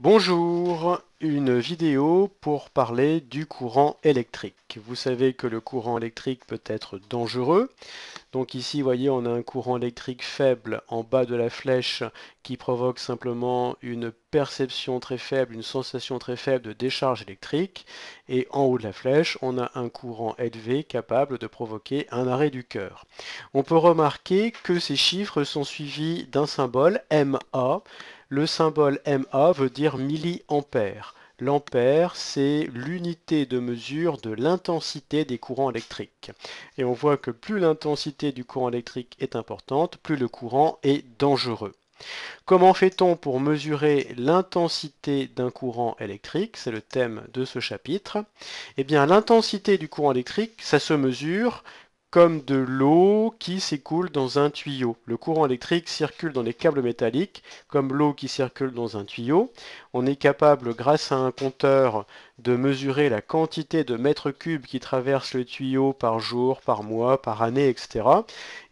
Bonjour, une vidéo pour parler du courant électrique. Vous savez que le courant électrique peut être dangereux. Donc ici, vous voyez, on a un courant électrique faible en bas de la flèche qui provoque simplement une perception très faible, une sensation très faible de décharge électrique. Et en haut de la flèche, on a un courant élevé capable de provoquer un arrêt du cœur. On peut remarquer que ces chiffres sont suivis d'un symbole MA le symbole MA veut dire milliampère. L'ampère, c'est l'unité de mesure de l'intensité des courants électriques. Et on voit que plus l'intensité du courant électrique est importante, plus le courant est dangereux. Comment fait-on pour mesurer l'intensité d'un courant électrique C'est le thème de ce chapitre. Eh bien, l'intensité du courant électrique, ça se mesure comme de l'eau qui s'écoule dans un tuyau. Le courant électrique circule dans les câbles métalliques comme l'eau qui circule dans un tuyau on est capable, grâce à un compteur, de mesurer la quantité de mètres cubes qui traversent le tuyau par jour, par mois, par année, etc.,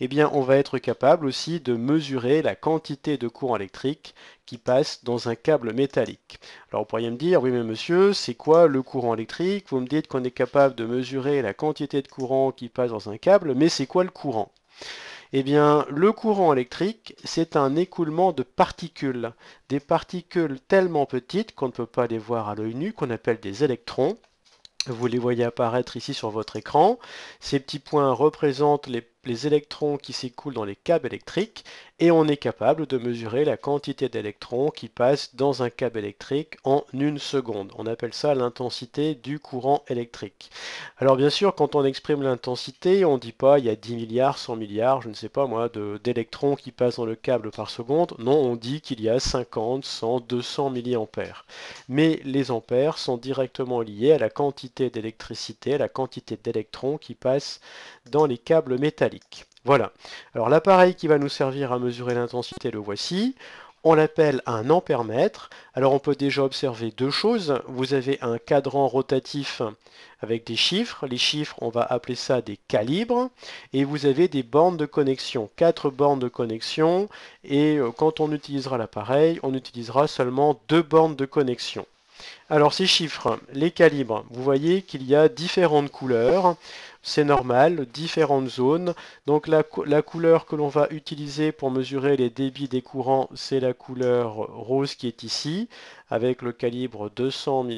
eh bien, on va être capable aussi de mesurer la quantité de courant électrique qui passe dans un câble métallique. Alors, vous pourriez me dire, oui, mais monsieur, c'est quoi le courant électrique Vous me dites qu'on est capable de mesurer la quantité de courant qui passe dans un câble, mais c'est quoi le courant eh bien, le courant électrique, c'est un écoulement de particules. Des particules tellement petites qu'on ne peut pas les voir à l'œil nu, qu'on appelle des électrons. Vous les voyez apparaître ici sur votre écran. Ces petits points représentent les les électrons qui s'écoulent dans les câbles électriques et on est capable de mesurer la quantité d'électrons qui passent dans un câble électrique en une seconde. On appelle ça l'intensité du courant électrique. Alors bien sûr, quand on exprime l'intensité, on ne dit pas il y a 10 milliards, 100 milliards, je ne sais pas moi, d'électrons qui passent dans le câble par seconde. Non, on dit qu'il y a 50, 100, 200 milliampères. Mais les ampères sont directement liés à la quantité d'électricité, à la quantité d'électrons qui passent dans les câbles métalliques. Voilà. Alors l'appareil qui va nous servir à mesurer l'intensité, le voici. On l'appelle un ampèremètre. Alors on peut déjà observer deux choses. Vous avez un cadran rotatif avec des chiffres. Les chiffres, on va appeler ça des calibres. Et vous avez des bornes de connexion, quatre bornes de connexion. Et euh, quand on utilisera l'appareil, on utilisera seulement deux bornes de connexion. Alors ces chiffres, les calibres, vous voyez qu'il y a différentes couleurs, c'est normal, différentes zones. Donc la, couleur que l'on va utiliser pour mesurer les débits des courants, c'est la couleur rose qui est ici, avec le calibre 200 mA,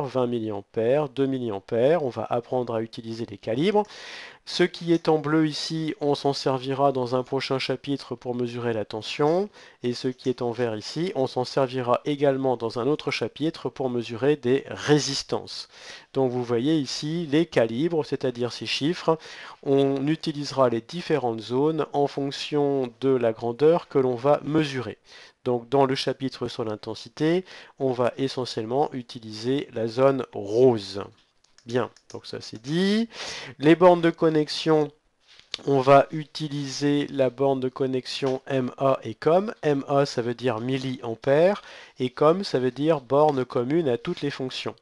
20 mA, 2 mA. On va apprendre à utiliser les calibres. Ce qui est en bleu ici, on s'en servira dans un prochain chapitre pour mesurer la tension. Et ce qui est en vert ici, on s'en servira également dans un autre chapitre pour mesurer des résistances. Donc vous voyez ici les calibres, c'est-à-dire ces chiffres. On utilisera les différentes zones en fonction de la grandeur que l'on va mesurer. Donc dans le chapitre sur l'intensité, on va essentiellement utiliser la zone rose. Bien, donc ça c'est dit. Les bornes de connexion, on va utiliser la borne de connexion MA et COM. MA, ça veut dire milliampères, et COM, ça veut dire borne commune à toutes les fonctions.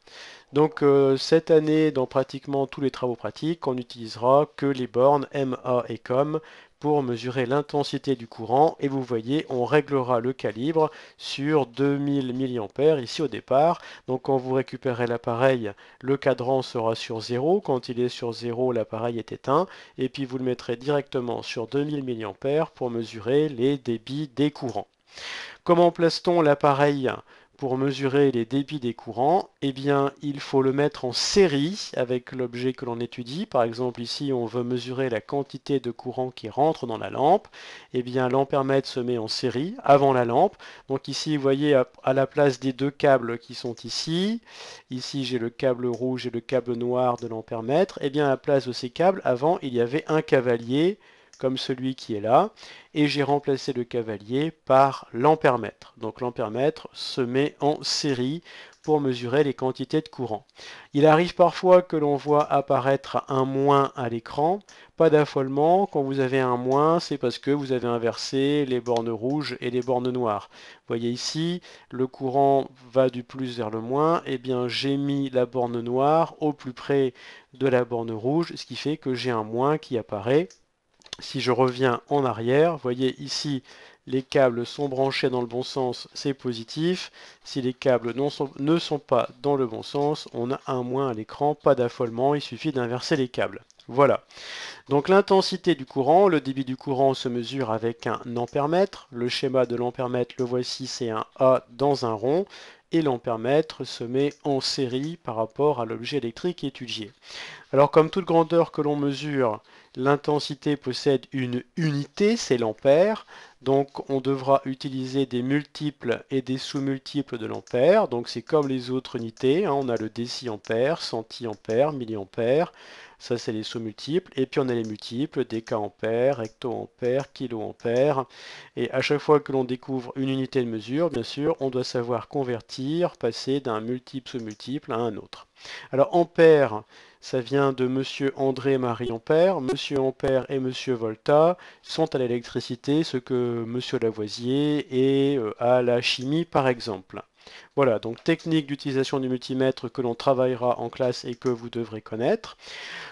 Donc euh, cette année, dans pratiquement tous les travaux pratiques, on n'utilisera que les bornes MA et COM pour mesurer l'intensité du courant et vous voyez on réglera le calibre sur 2000 mA ici au départ donc quand vous récupérez l'appareil le cadran sera sur 0 quand il est sur 0 l'appareil est éteint et puis vous le mettrez directement sur 2000 mA pour mesurer les débits des courants Comment place-t-on l'appareil pour mesurer les débits des courants, eh bien, il faut le mettre en série avec l'objet que l'on étudie. Par exemple, ici, on veut mesurer la quantité de courant qui rentre dans la lampe. Eh bien, l'ampèremètre se met en série avant la lampe. Donc ici, vous voyez, à la place des deux câbles qui sont ici, ici, j'ai le câble rouge et le câble noir de l'ampèremètre. Eh bien, à la place de ces câbles, avant, il y avait un cavalier comme celui qui est là, et j'ai remplacé le cavalier par l'ampèremètre. Donc l'ampèremètre se met en série pour mesurer les quantités de courant. Il arrive parfois que l'on voit apparaître un moins à l'écran. Pas d'affolement, quand vous avez un moins, c'est parce que vous avez inversé les bornes rouges et les bornes noires. Vous voyez ici, le courant va du plus vers le moins, et eh bien j'ai mis la borne noire au plus près de la borne rouge, ce qui fait que j'ai un moins qui apparaît si je reviens en arrière, vous voyez ici, les câbles sont branchés dans le bon sens, c'est positif. Si les câbles ne sont pas dans le bon sens, on a un moins à l'écran, pas d'affolement, il suffit d'inverser les câbles. Voilà. Donc l'intensité du courant, le débit du courant se mesure avec un ampèremètre. Le schéma de l'ampèremètre, le voici, c'est un A dans un rond et l'en permettre se met en série par rapport à l'objet électrique étudié. Alors comme toute grandeur que l'on mesure, l'intensité possède une unité, c'est l'ampère, donc on devra utiliser des multiples et des sous-multiples de l'ampère, donc c'est comme les autres unités, hein. on a le déciampère, centiampère, milliampère, ça, c'est les sous multiples. Et puis, on a les multiples, décaampères, kilo kiloampères. Et à chaque fois que l'on découvre une unité de mesure, bien sûr, on doit savoir convertir, passer d'un multiple sous-multiple à un autre. Alors, ampère, ça vient de Monsieur André-Marie Ampère. Monsieur Ampère et Monsieur Volta sont à l'électricité ce que Monsieur Lavoisier est euh, à la chimie, par exemple. Voilà, donc technique d'utilisation du multimètre que l'on travaillera en classe et que vous devrez connaître.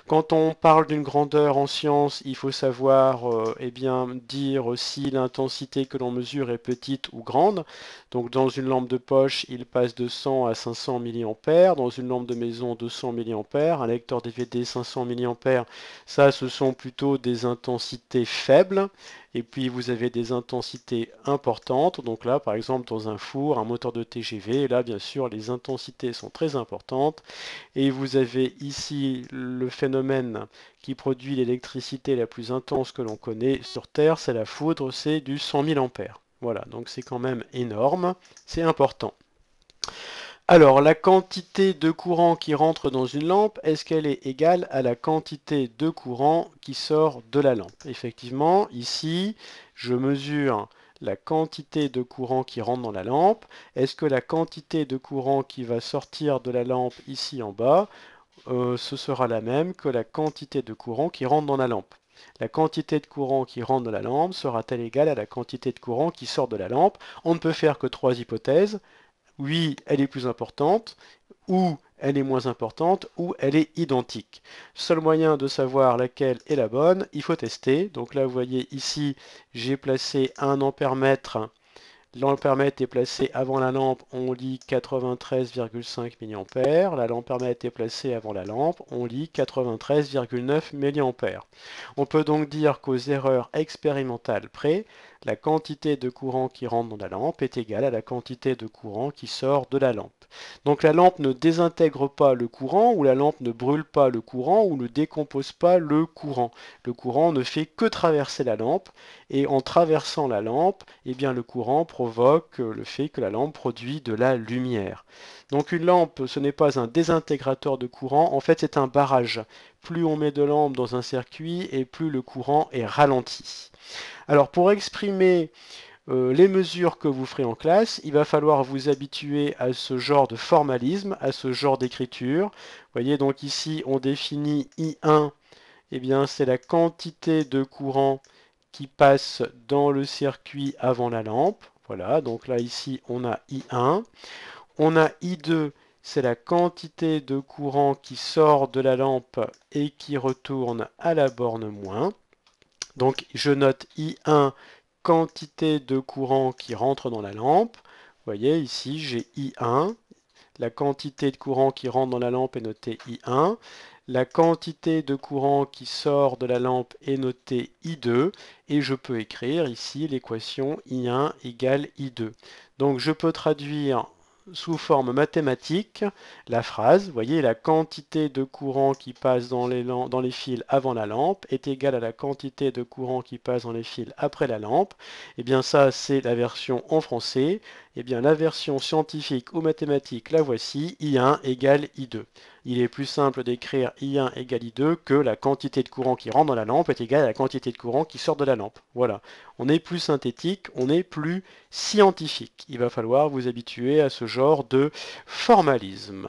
Quand on parle d'une grandeur en science il faut savoir euh, eh bien, dire si l'intensité que l'on mesure est petite ou grande. Donc dans une lampe de poche, il passe de 100 à 500 mA, dans une lampe de maison 200 mA, un lecteur DVD 500 mA, ça ce sont plutôt des intensités faibles. Et puis vous avez des intensités importantes. Donc là, par exemple, dans un four, un moteur de TGV, là, bien sûr, les intensités sont très importantes. Et vous avez ici le phénomène phénomène qui produit l'électricité la plus intense que l'on connaît sur Terre, c'est la foudre, c'est du 100 000 ampères. Voilà, donc c'est quand même énorme, c'est important. Alors, la quantité de courant qui rentre dans une lampe, est-ce qu'elle est égale à la quantité de courant qui sort de la lampe Effectivement, ici, je mesure la quantité de courant qui rentre dans la lampe. Est-ce que la quantité de courant qui va sortir de la lampe ici en bas euh, ce sera la même que la quantité de courant qui rentre dans la lampe. La quantité de courant qui rentre dans la lampe sera-t-elle égale à la quantité de courant qui sort de la lampe On ne peut faire que trois hypothèses. Oui, elle est plus importante, ou elle est moins importante, ou elle est identique. Seul moyen de savoir laquelle est la bonne, il faut tester. Donc là, vous voyez ici, j'ai placé un ampèremètre mètre est placée avant la lampe, on lit 93,5 mA. La mètre est placée avant la lampe, on lit 93,9 mA. On peut donc dire qu'aux erreurs expérimentales près, la quantité de courant qui rentre dans la lampe est égale à la quantité de courant qui sort de la lampe. Donc la lampe ne désintègre pas le courant, ou la lampe ne brûle pas le courant, ou ne décompose pas le courant. Le courant ne fait que traverser la lampe, et en traversant la lampe, eh bien, le courant provoque le fait que la lampe produit de la lumière. Donc une lampe, ce n'est pas un désintégrateur de courant, en fait c'est un barrage. Plus on met de lampe dans un circuit, et plus le courant est ralenti. Alors pour exprimer euh, les mesures que vous ferez en classe, il va falloir vous habituer à ce genre de formalisme, à ce genre d'écriture. Vous voyez donc ici on définit I1, eh bien c'est la quantité de courant qui passe dans le circuit avant la lampe. Voilà, donc là ici on a I1. On a I2, c'est la quantité de courant qui sort de la lampe et qui retourne à la borne moins. Donc je note I1 quantité de courant qui rentre dans la lampe. Vous voyez ici, j'ai I1. La quantité de courant qui rentre dans la lampe est notée I1. La quantité de courant qui sort de la lampe est notée I2. Et je peux écrire ici l'équation I1 égale I2. Donc je peux traduire sous forme mathématique la phrase, voyez, la quantité de courant qui passe dans les, dans les fils avant la lampe est égale à la quantité de courant qui passe dans les fils après la lampe. Et eh bien ça, c'est la version en français. Eh bien, la version scientifique ou mathématique, la voici, I1 égale I2. Il est plus simple d'écrire I1 égale I2 que la quantité de courant qui rentre dans la lampe est égale à la quantité de courant qui sort de la lampe. Voilà. On est plus synthétique, on est plus scientifique. Il va falloir vous habituer à ce genre de formalisme.